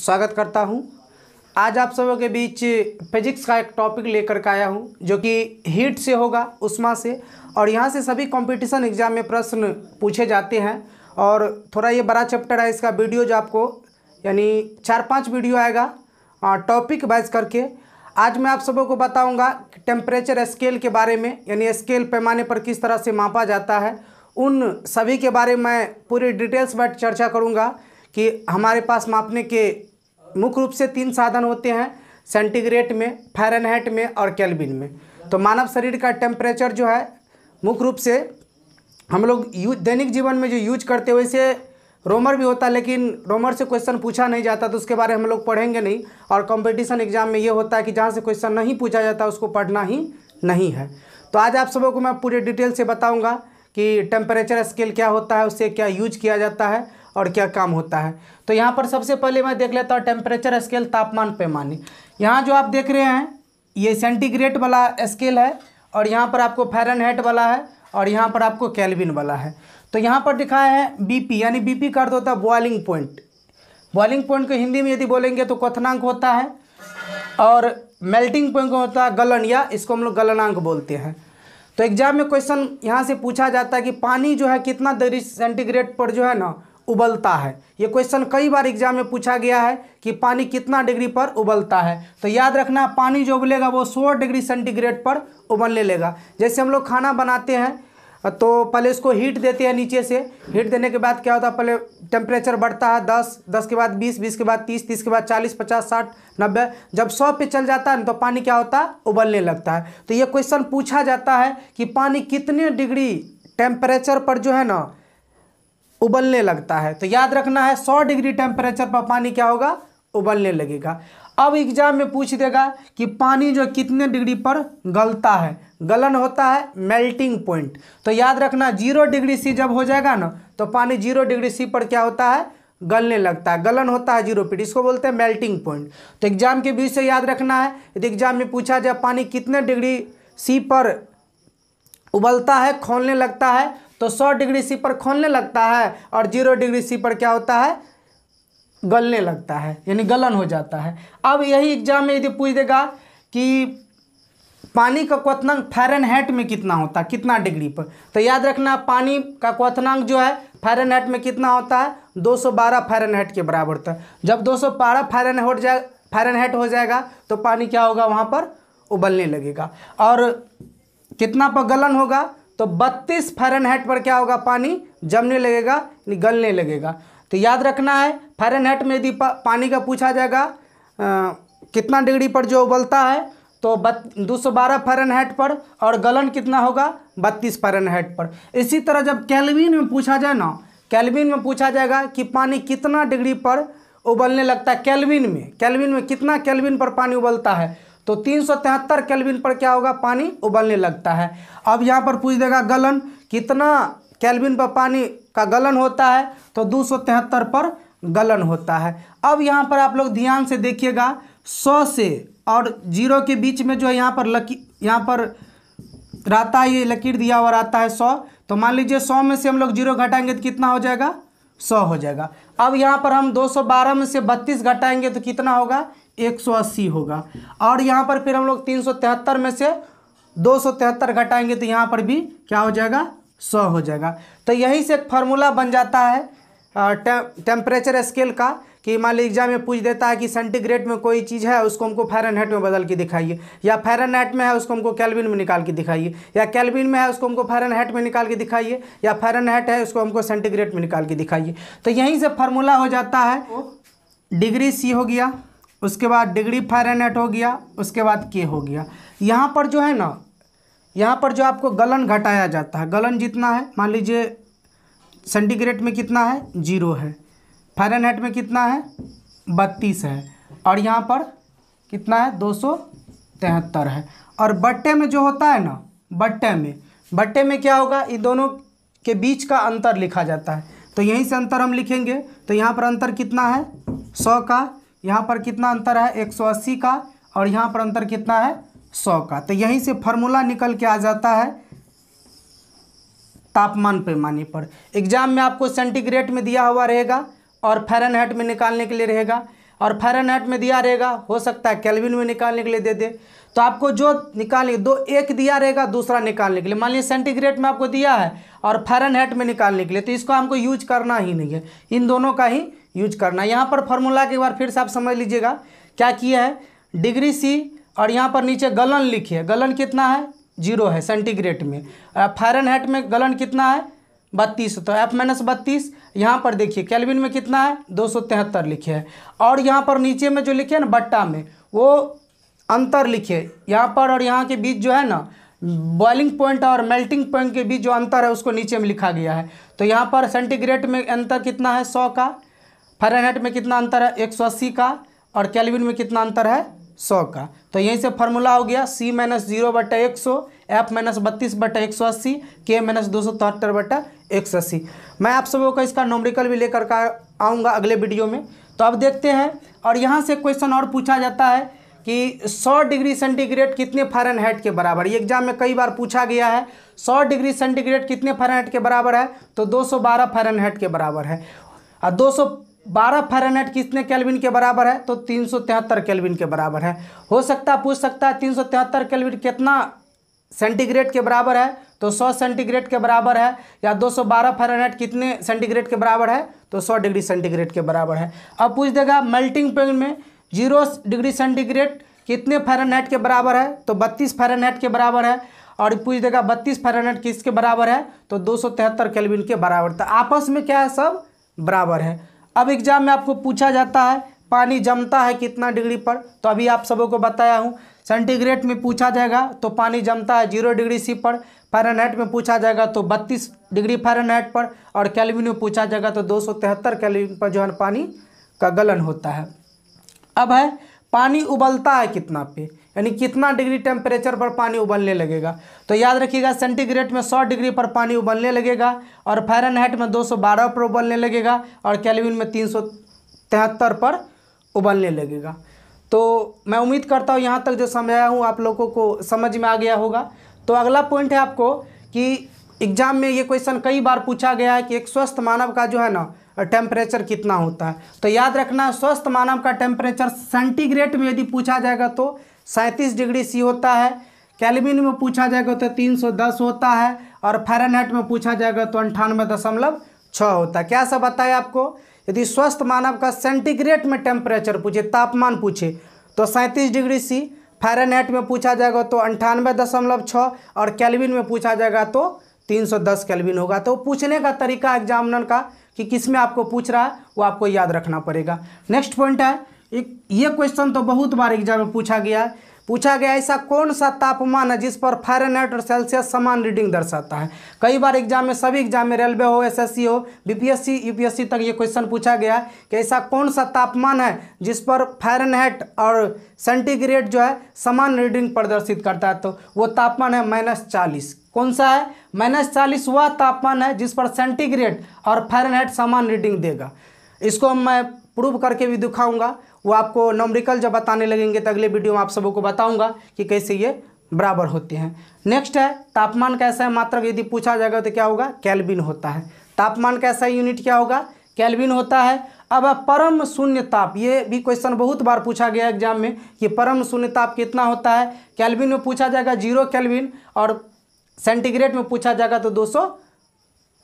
स्वागत करता हूं आज आप सबों के बीच फिजिक्स का एक टॉपिक लेकर के आया हूं जो कि हीट से होगा उष्मा से और यहां से सभी कंपटीशन एग्जाम में प्रश्न पूछे जाते हैं और थोड़ा ये बड़ा चैप्टर है इसका वीडियो जो आपको यानी चार पाँच वीडियो आएगा टॉपिक वाइज करके आज मैं आप सबों को बताऊँगा टेम्परेचर स्केल के बारे में यानी स्केल पैमाने पर किस तरह से मापा जाता है उन सभी के बारे में पूरी डिटेल्स में चर्चा करूंगा कि हमारे पास मापने के मुख्य रूप से तीन साधन होते हैं सेंटीग्रेड में फ़ारेनहाइट में और कैलबिन में तो मानव शरीर का टेम्परेचर जो है मुख्य रूप से हम लोग यू दैनिक जीवन में जो यूज करते हैं वैसे रोमर भी होता है लेकिन रोमर से क्वेश्चन पूछा नहीं जाता तो उसके बारे में हम लोग पढ़ेंगे नहीं और कंपटीशन एग्जाम में ये होता है कि जहाँ से क्वेश्चन नहीं पूछा जाता उसको पढ़ना ही नहीं है तो आज आप सबों को मैं पूरे डिटेल से बताऊँगा कि टेम्परेचर स्केल क्या होता है उससे क्या यूज किया जाता है और क्या काम होता है तो यहाँ पर सबसे पहले मैं देख लेता हूँ टेम्परेचर स्केल तापमान पैमाने यहाँ जो आप देख रहे हैं ये सेंटीग्रेड वाला स्केल है और यहाँ पर आपको फ़ारेनहाइट वाला है और यहाँ पर आपको कैलविन वाला है तो यहाँ पर दिखाया है बीपी यानी बीपी का अर्थ होता है बॉइलिंग पॉइंट बॉइलिंग पॉइंट को हिंदी में यदि बोलेंगे तो क्वथनांक होता है और मेल्टिंग पॉइंट होता है गलन या इसको हम लोग गलनांक बोलते हैं तो एग्जाम में क्वेश्चन यहाँ से पूछा जाता है कि पानी जो है कितना डिग्री सेंटीग्रेड पर जो है ना उबलता है ये क्वेश्चन कई बार एग्जाम में पूछा गया है कि पानी कितना डिग्री पर उबलता है तो याद रखना पानी जो उबलेगा वो सौ डिग्री सेंटीग्रेड पर उबलने लेगा जैसे हम लोग खाना बनाते हैं तो पहले इसको हीट देते हैं नीचे से हीट देने के बाद क्या होता है पहले टेम्परेचर बढ़ता है दस दस के बाद बीस बीस के बाद तीस तीस के बाद चालीस पचास साठ नब्बे जब सौ पे चल जाता है ना तो पानी क्या होता है उबलने लगता है तो ये क्वेश्चन पूछा जाता है कि पानी कितने डिग्री टेम्परेचर पर जो है ना उबलने लगता है तो याद रखना है सौ डिग्री टेम्परेचर पर पानी क्या होगा उबलने लगेगा अब एग्जाम में पूछ देगा कि पानी जो कितने डिग्री पर गलता है गलन होता है मेल्टिंग पॉइंट तो याद रखना जीरो डिग्री सी जब हो जाएगा ना तो पानी जीरो डिग्री सी पर क्या होता है गलने लगता है गलन होता है जीरो पीट इसको बोलते हैं मेल्टिंग पॉइंट तो एग्जाम के बीच से याद रखना है यदि एग्जाम में पूछा जाए पानी कितने डिग्री सी पर उबलता है खोलने लगता है तो सौ डिग्री सी पर खोलने लगता है और जीरो डिग्री सी पर क्या होता है गलने लगता है यानी गलन हो जाता है अब यही एग्जाम में यदि पूछ देगा कि पानी का क्वथनांक फ़ारेनहाइट में कितना होता है कितना डिग्री पर तो याद रखना पानी का क्वथनांक जो है फ़ारेनहाइट में कितना होता है 212 फ़ारेनहाइट के बराबर था जब 212 फ़ारेनहाइट जाए फ़ारेनहाइट हो जाएगा तो पानी क्या होगा वहाँ पर उबलने लगेगा और कितना पर गलन होगा तो 32 फ़ारेनहाइट पर क्या होगा पानी जमने लगेगा गलने लगेगा तो याद रखना है फ़ारेनहाइट में यदि पा, पानी का पूछा जाएगा आ, कितना डिग्री पर जो उबलता है तो बत दो सौ बारह फ़ारेनहाइट पर और गलन कितना होगा बत्तीस फ़ारेनहाइट पर इसी तरह जब कैलविन में पूछा जाए ना कैलविन में पूछा जाएगा कि पानी कितना डिग्री पर उबलने लगता है कैलविन में कैलविन में कितना कैलविन पर पानी उबलता है तो तीन सौ तिहत्तर कैलविन पर क्या होगा पानी उबलने लगता है अब यहाँ पर पूछ देगा गलन कितना कैलविन पर पानी का गलन होता है तो दो सौ तिहत्तर पर गलन होता है अब यहाँ पर आप लोग ध्यान से देखिएगा सौ से और जीरो के बीच में जो है यहाँ पर लकी यहाँ पर रहता है ये लकीर दिया हुआ रहता है सौ तो मान लीजिए सौ में से हम लोग जीरो घटाएंगे तो कितना हो जाएगा सौ हो जाएगा अब यहाँ पर हम 212 में से 32 घटाएंगे तो कितना होगा 180 होगा और यहाँ पर फिर हम लोग तीन में से दो घटाएंगे तो यहाँ पर भी क्या हो जाएगा सौ हो जाएगा तो यहीं से एक फार्मूला बन जाता है टेम्परेचर स्केल का कि मान लीजिए एग्जाम में पूछ देता है कि सेंटीग्रेड में कोई चीज़ है उसको हमको फेरनहाइट में बदल के दिखाइए या फेरनहाइट में है उसको हमको कैलविन में निकाल के दिखाइए या कैलविन में है उसको हमको फेरनहाइट में निकाल के दिखाइए या फेरनहाइट है उसको हमको सेंटीग्रेड में निकाल के दिखाइए तो यहीं से फार्मूला हो जाता है डिग्री सी हो गया उसके बाद डिग्री फारेनहाइट हो गया उसके बाद के हो गया यहाँ पर जो है ना यहाँ पर जो आपको गलन घटाया जाता है गलन जितना है मान लीजिए सेंटीग्रेड में कितना है जीरो है फारेनहाइट में कितना है बत्तीस है और यहाँ पर कितना है दो सौ तिहत्तर है और बट्टे में जो होता है ना बट्टे में बट्टे में क्या होगा इन दोनों के बीच का अंतर लिखा जाता है तो यहीं से अंतर हम लिखेंगे तो यहाँ पर अंतर कितना है सौ का यहाँ पर कितना अंतर है 180 का और यहाँ पर अंतर कितना है 100 का तो यहीं से फार्मूला निकल के आ जाता है तापमान पैमाने पर एग्जाम में आपको सेंटीग्रेड में दिया हुआ रहेगा और फ़ारेनहाइट में निकालने के लिए रहेगा और फ़ारेनहाइट में दिया रहेगा हो सकता है कैलविन में निकालने के लिए दे दे तो आपको जो निकालने दो एक दिया रहेगा दूसरा निकालने के लिए मान लीजिए सेंटीग्रेड में आपको दिया है और फ़ारेनहाइट में निकालने के लिए तो इसको हमको यूज करना ही नहीं है इन दोनों का ही यूज करना यहाँ पर फॉर्मूला के एक बार फिर से आप समझ लीजिएगा क्या किया है डिग्री सी और यहाँ पर नीचे गलन लिखिए गलन कितना है जीरो है सेंटीग्रेड में फायरन हेट में गलन कितना है बत्तीस तो एफ माइनस बत्तीस यहाँ पर देखिए कैलविन में कितना है दो सौ तिहत्तर लिखे है और यहाँ पर नीचे में जो लिखे है ना बट्टा में वो अंतर लिखे यहाँ पर और यहाँ के बीच जो है ना बॉइलिंग पॉइंट और मेल्टिंग पॉइंट के बीच जो अंतर है उसको नीचे में लिखा गया है तो यहाँ पर सेंटीग्रेड में अंतर कितना है सौ का फारेनहाइट में कितना अंतर है एक का और कैलविन में कितना अंतर है 100 का तो यहीं से फार्मूला हो गया सी माइनस जीरो बटा एक सौ एफ माइनस बत्तीस बटा एक सौ अस्सी के माइनस दो सौ तिहत्तर बटा एक सौ अस्सी मैं आप सबों को इसका नोमरिकल भी लेकर का आऊँगा अगले वीडियो में तो अब देखते हैं और यहाँ से क्वेश्चन और पूछा जाता है कि 100 डिग्री सेंटीग्रेड कितने फारेनहाइट के बराबर ये एग्जाम में कई बार पूछा गया है सौ डिग्री सेंटीग्रेड कितने फारेनहाइट के बराबर है तो 212 फारेनहाइट के बराबर है और सौ बारह फैरानेट कितने केल्विन के बराबर है तो तीन सौ तिहत्तर केल्विन के बराबर है हो सकता पूछ सकता है तीन सौ तिहत्तर केल्विन कितना सेंटीग्रेड के बराबर है तो सौ सेंटीग्रेड के बराबर है या दो सौ बारह फैरानेट कितने सेंटीग्रेड के बराबर है तो सौ डिग्री सेंटीग्रेड के बराबर है अब पूछ देगा मेल्टिंग पॉइंट में जीरो डिग्री सेंटीग्रेड कितने फैरानेट के बराबर है तो बत्तीस फैरानेट के बराबर है और पूछ देगा बत्तीस फैरानेट किसके बराबर है तो दो सौ तिहत्तर केल्विन के बराबर तो आपस में क्या है सब बराबर है अब एग्जाम में आपको पूछा जाता है पानी जमता है कितना डिग्री पर तो अभी आप सबों को बताया हूँ सेंटीग्रेड में पूछा जाएगा तो पानी जमता है जीरो डिग्री सी पर फ़ारेनहाइट में पूछा जाएगा तो बत्तीस डिग्री फ़ारेनहाइट पर और कैलविन में पूछा जाएगा तो दो सौ तिहत्तर कैलविन पर जो है पानी का गलन होता है अब है पानी उबलता है कितना पे यानी कितना डिग्री टेम्परेचर पर पानी उबलने लगेगा तो याद रखिएगा सेंटीग्रेड में 100 डिग्री पर पानी उबलने लगेगा और फेरनहाइट में 212 पर उबलने लगेगा और कैलविन में तीन पर उबलने लगेगा तो मैं उम्मीद करता हूँ यहाँ तक जो समझाया हूँ आप लोगों को समझ में आ गया होगा तो अगला पॉइंट है आपको कि एग्जाम में ये क्वेश्चन कई बार पूछा गया है कि एक स्वस्थ मानव का जो है ना टेम्परेचर कितना होता है तो याद रखना स्वस्थ मानव का टेम्परेचर सेंटीग्रेड में यदि पूछा जाएगा तो सैंतीस डिग्री सी होता है कैलविन में पूछा जाएगा तो तीन सौ दस होता है और फेरनहाइट में पूछा जाएगा तो अंठानवे दशमलव छः होता है क्या सब बताया आपको यदि स्वस्थ मानव का सेंटीग्रेड में टेम्परेचर पूछे तापमान पूछे तो सैंतीस डिग्री सी फेरनहाइट में पूछा जाएगा तो अंठानवे दशमलव छः और कैलविन में पूछा जाएगा तो तीन सौ दस कैलविन होगा तो पूछने का तरीका एग्जामिनर का कि किस में आपको पूछ रहा है वो आपको याद रखना पड़ेगा नेक्स्ट पॉइंट है एक ये क्वेश्चन तो बहुत बार एग्जाम में पूछा गया है पूछा गया ऐसा कौन सा तापमान है जिस पर फारेनहाइट और सेल्सियस समान रीडिंग दर्शाता है कई बार एग्जाम में सभी एग्जाम में रेलवे हो एसएससी हो बीपीएससी यूपीएससी तक ये क्वेश्चन पूछा गया कि ऐसा कौन सा तापमान है जिस पर फारेनहाइट और सेंटीग्रेड जो है समान रीडिंग प्रदर्शित करता है तो वो तापमान है माइनस चालीस कौन सा है माइनस चालीस वह तापमान है जिस पर सेंटीग्रेड और फारेनहाइट समान रीडिंग देगा इसको मैं प्रूव करके भी दिखाऊंगा वो आपको नॉमरिकल जब बताने लगेंगे तो अगले वीडियो में आप सबों को बताऊंगा कि कैसे ये बराबर होते हैं नेक्स्ट है तापमान कैसा है मात्रक यदि पूछा जाएगा तो क्या होगा कैलबिन होता है तापमान कैसा यूनिट क्या होगा कैलविन होता है अब परम शून्य ताप ये भी क्वेश्चन बहुत बार पूछा गया एग्जाम में कि परम शून्य ताप कितना होता है कैलबिन में पूछा जाएगा जीरो कैलविन और सेंटीग्रेड में पूछा जाएगा तो दो सौ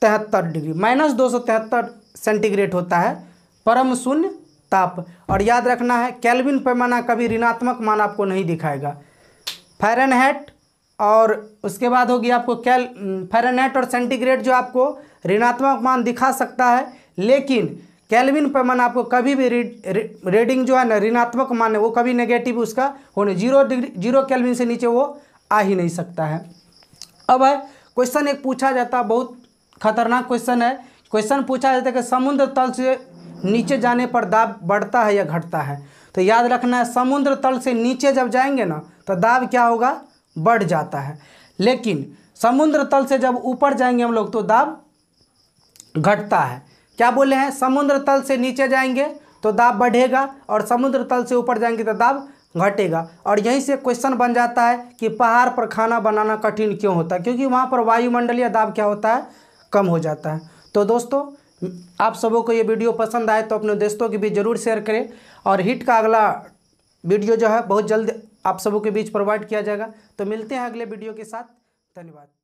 तिहत्तर डिग्री माइनस दो सौ तिहत्तर सेंटीग्रेड होता है परम शून्य ताप और याद रखना है कैलविन पैमाना कभी ऋणात्मक मान आपको नहीं दिखाएगा फ़ारेनहाइट और उसके बाद होगी आपको कैल फ़ारेनहाइट और सेंटीग्रेड जो आपको ऋणात्मक मान दिखा सकता है लेकिन कैलविन पैमाना आपको कभी भी रीडिंग जो है ना ऋणात्मक मान है वो कभी नेगेटिव उसका होने जीरो डिग्री जीरो कैलविन से नीचे वो आ ही नहीं सकता है अब है क्वेश्चन एक पूछा जाता बहुत खतरनाक क्वेश्चन है क्वेश्चन पूछा जाता है कि समुद्र तल से नीचे जाने पर दाब बढ़ता है या घटता है तो याद रखना है समुद्र तल से नीचे जब जाएंगे ना तो दाब क्या होगा बढ़ जाता है लेकिन समुद्र तल से जब ऊपर जाएंगे हम लोग तो दाब घटता है क्या बोले हैं समुद्र तल से नीचे जाएंगे तो दाब बढ़ेगा और समुद्र तल से ऊपर जाएंगे तो दाब घटेगा और यहीं से क्वेश्चन बन जाता है कि पहाड़ पर खाना बनाना कठिन क्यों होता है क्योंकि वहाँ पर वायुमंडलीय दाब क्या होता है कम हो जाता है तो दोस्तों आप सबों को ये वीडियो पसंद आए तो अपने दोस्तों के बीच जरूर शेयर करें और हिट का अगला वीडियो जो है बहुत जल्द आप सबों के बीच प्रोवाइड किया जाएगा तो मिलते हैं अगले वीडियो के साथ धन्यवाद